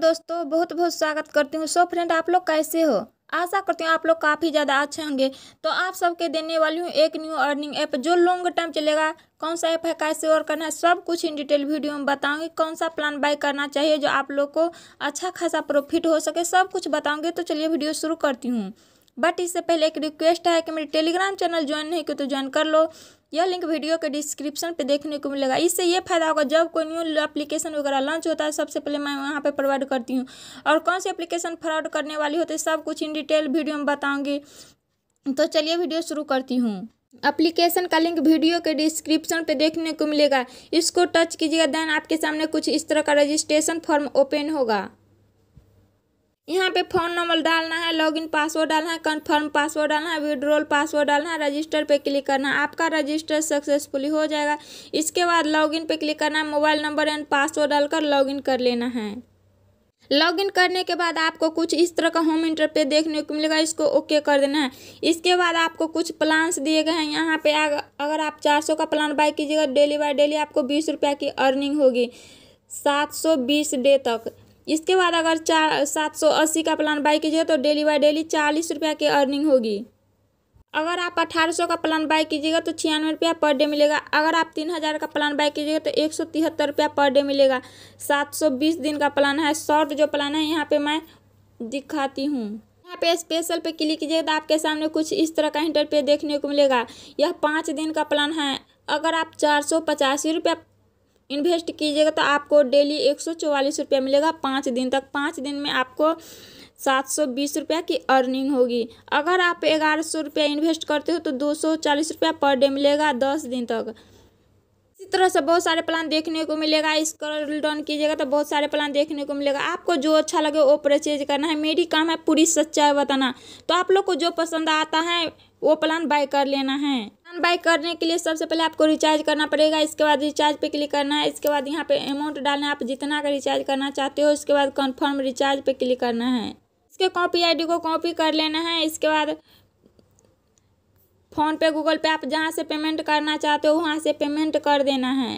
दोस्तों बहुत बहुत स्वागत करती हूँ सो फ्रेंड आप लोग कैसे हो आशा करती हूँ आप लोग काफ़ी ज़्यादा अच्छे होंगे तो आप सबके देने वाली हूँ एक न्यू अर्निंग ऐप जो लॉन्ग टर्म चलेगा कौन सा ऐप है कैसे और करना है सब कुछ इन डिटेल वीडियो में बताऊँगी कौन सा प्लान बाय करना चाहिए जो आप लोग को अच्छा खासा प्रॉफिट हो सके सब कुछ बताऊँगी तो चलिए वीडियो शुरू करती हूँ बट इससे पहले एक रिक्वेस्ट है कि मेरे टेलीग्राम चैनल ज्वाइन नहीं किया तो ज्वाइन कर लो यह लिंक वीडियो के डिस्क्रिप्शन पे देखने को मिलेगा इससे ये फायदा होगा जब कोई न्यू एप्लीकेशन वगैरह लॉन्च होता है सबसे पहले मैं वहाँ पे प्रोवाइड करती हूँ और कौन सी एप्लीकेशन फ्रॉड करने वाली होती है सब कुछ इन डिटेल वीडियो में बताऊँगी तो चलिए वीडियो शुरू करती हूँ एप्लीकेशन का लिंक वीडियो के डिस्क्रिप्शन पे देखने को मिलेगा इसको टच कीजिएगा देन आपके सामने कुछ इस तरह का रजिस्ट्रेशन फॉर्म ओपन होगा यहाँ पे फ़ोन नंबर डालना है लॉगिन पासवर्ड डालना है कंफर्म पासवर्ड डालना है विड्रोल पासवर्ड डालना है रजिस्टर पे क्लिक करना है आपका रजिस्टर सक्सेसफुली हो जाएगा इसके बाद लॉगिन पे क्लिक करना है मोबाइल नंबर एंड पासवर्ड डालकर लॉगिन कर लेना है लॉगिन करने के बाद आपको कुछ इस तरह का होम इंटर पे देखने को मिलेगा इसको ओके कर देना है इसके बाद आपको कुछ प्लान्स दिए गए हैं यहाँ पे अगर आप सौ का प्लान बाय कीजिएगा डेली बाय डेली आपको बीस रुपया की अर्निंग होगी सात सौ बीस डे तक इसके बाद अगर चार सात सौ अस्सी का प्लान बाई कीजिए तो डेली बाई डेली चालीस रुपया की अर्निंग होगी अगर आप अठारह सौ का प्लान बाई कीजिएगा तो छियानवे रुपया पर डे मिलेगा अगर आप तीन हज़ार का प्लान बाई कीजिएगा तो एक सौ तिहत्तर रुपया पर डे मिलेगा सात सौ बीस दिन का प्लान है शॉर्ट जो प्लान है यहाँ पे मैं दिखाती हूँ यहाँ पे स्पेशल पे क्लिक कीजिएगा तो आपके सामने कुछ इस तरह का इंटरपे देखने को मिलेगा यह पाँच दिन का प्लान है अगर आप चार सौ पचासी रुपया इन्वेस्ट कीजिएगा तो आपको डेली एक सौ चौवालीस रुपया मिलेगा पाँच दिन तक पाँच दिन में आपको सात सौ बीस रुपया की अर्निंग होगी अगर आप ग्यारह सौ रुपया इन्वेस्ट करते हो तो दो सौ चालीस रुपया पर डे मिलेगा दस दिन तक इसी तरह से बहुत सारे प्लान देखने को मिलेगा स्क्रॉल डाउन कीजिएगा तो बहुत सारे प्लान देखने को मिलेगा आपको जो अच्छा लगे वो परचेज करना है मेरी काम है पूरी सच्चाई बताना तो आप लोग को जो पसंद आता है वो प्लान बाय कर लेना है बाय करने के लिए सबसे पहले आपको रिचार्ज करना पड़ेगा इसके बाद रिचार्ज पे क्लिक करना है इसके बाद यहाँ पे अमाउंट डालना है आप जितना का रिचार्ज करना चाहते हो उसके बाद कन्फर्म रिचार्ज पे क्लिक करना है इसके कॉपी आईडी को कॉपी कर लेना है इसके बाद फ़ोन पे गूगल पे आप जहाँ से पेमेंट करना चाहते हो वहाँ से पेमेंट कर देना है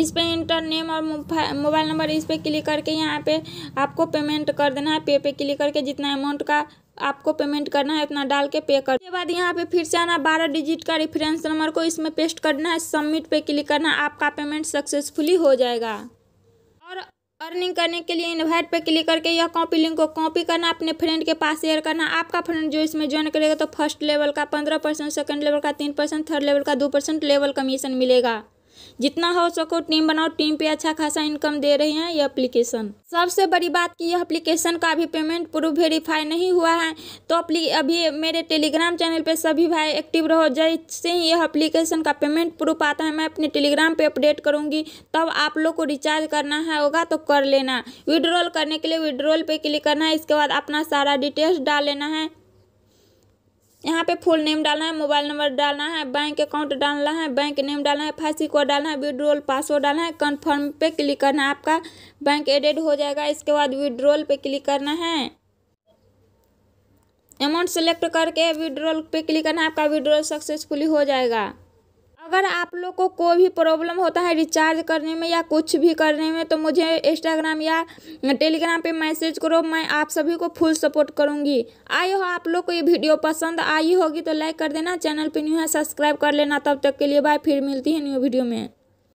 इस पे इंटर नेम और मोबाइल नंबर इस पे क्लिक करके यहाँ पे आपको पेमेंट कर देना है पे पे क्लिक करके जितना अमाउंट का आपको पेमेंट करना है इतना डाल के पे कर उसके बाद यहाँ पे फिर से आना बारह डिजिट का रेफरेंस नंबर को इसमें पेस्ट करना है सबमिट पे क्लिक करना आपका पेमेंट सक्सेसफुली हो जाएगा और अर्निंग करने के लिए इन्वाइट पे क्लिक करके यह कॉपी लिंक को कॉपी करना अपने फ्रेंड के पास शेयर करना आपका फ्रेंड जो इसमें ज्वाइन करेगा तो फर्स्ट लेवल का पंद्रह परसेंट सेकेंड लेवल का तीन परसेंट थर्ड लेवल का दो परसेंट लेवल कमीशन मिलेगा जितना हो सको टीम बनाओ टीम पे अच्छा खासा इनकम दे रही है ये एप्लीकेशन सबसे बड़ी बात कि यह एप्लीकेशन का अभी पेमेंट प्रूफ वेरीफाई नहीं हुआ है तो अभी मेरे टेलीग्राम चैनल पे सभी भाई एक्टिव रहो जैसे ही यह एप्लीकेशन का पेमेंट प्रूफ आता है मैं अपने टेलीग्राम पे अपडेट करूंगी तब आप लोग को रिचार्ज करना है होगा तो कर लेना विड्रॉल करने के लिए विड्रॉल पे क्लिक करना है इसके बाद अपना सारा डिटेल्स डाल लेना है यहाँ पे फुल नेम डालना है मोबाइल नंबर डालना है बैंक अकाउंट डालना है बैंक नेम डालना है फाइसी कोड डालना है विड्रोल पासवर्ड डालना है कन्फर्म पे क्लिक करना है आपका बैंक एडेड हो जाएगा इसके बाद विड्रोल पे क्लिक करना है अमाउंट सेलेक्ट करके विड्रोल पे क्लिक करना है आपका विड्रोल सक्सेसफुली हो जाएगा अगर आप लोग को कोई भी प्रॉब्लम होता है रिचार्ज करने में या कुछ भी करने में तो मुझे इंस्टाग्राम या टेलीग्राम पे मैसेज करो मैं आप सभी को फुल सपोर्ट करूँगी आई हो आप लोग को ये वीडियो पसंद आई होगी तो लाइक कर देना चैनल पे न्यू है सब्सक्राइब कर लेना तब तक के लिए बाय फिर मिलती है न्यू वीडियो में